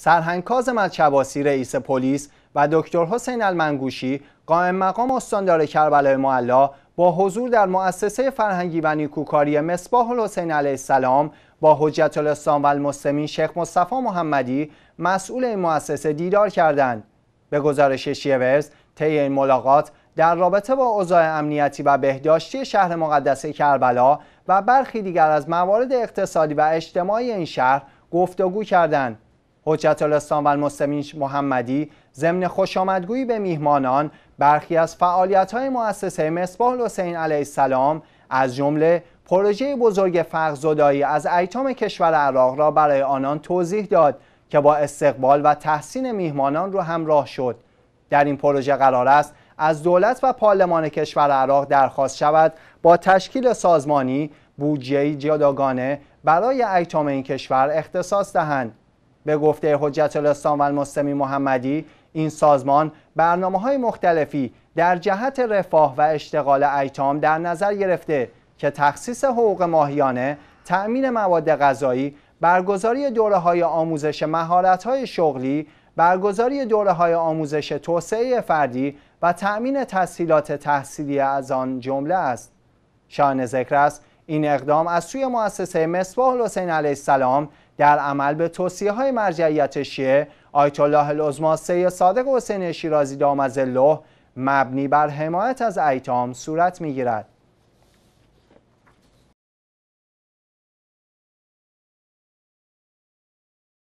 سرهنگکاز مدشباسی رئیس پلیس و دکتر حسین المنگوشی قائم مقام استاندار کربلای معلا با حضور در مؤسسه فرهنگی و نیکوکاری مصباح الحسین علیه السلام با حجت الاسلام و المسلمین شیخ مصطفی محمدی مسئول این مؤسسه دیدار کردند به گزارش شیورز طی این ملاقات در رابطه با اوضاع امنیتی و بهداشتی شهر مقدس کربلا و برخی دیگر از موارد اقتصادی و اجتماعی این شهر گفتگو کردند حجت الاسلام و المسلمین محمدی ضمن خوش آمدگویی به میهمانان برخی از فعالیت های مؤسسه مصباح حسین علیه السلام از جمله پروژه بزرگ فرق از ایتام کشور عراق را برای آنان توضیح داد که با استقبال و تحسین میهمانان رو همراه شد در این پروژه قرار است از دولت و پارلمان کشور عراق درخواست شود با تشکیل سازمانی بودجه جداگانه برای ایتام این کشور اختصاص دهند به گفته حجت الاسلام و المسلمی محمدی این سازمان برنامه های مختلفی در جهت رفاه و اشتغال ایتام در نظر گرفته که تخصیص حقوق ماهیانه، تأمین مواد غذایی، برگزاری دوره های آموزش مهارت های شغلی، برگزاری دوره های آموزش توسعه فردی و تأمین تسهیلات تحصیلی از آن جمله است. شان ذکر است این اقدام از سوی مؤسسه مصباح حسین علیه السلام در عمل به توصیه های مرجعیت شیعه آیت الله العظما صادق حسین شیرازی دامزله مبنی بر حمایت از ایتام صورت میگیرد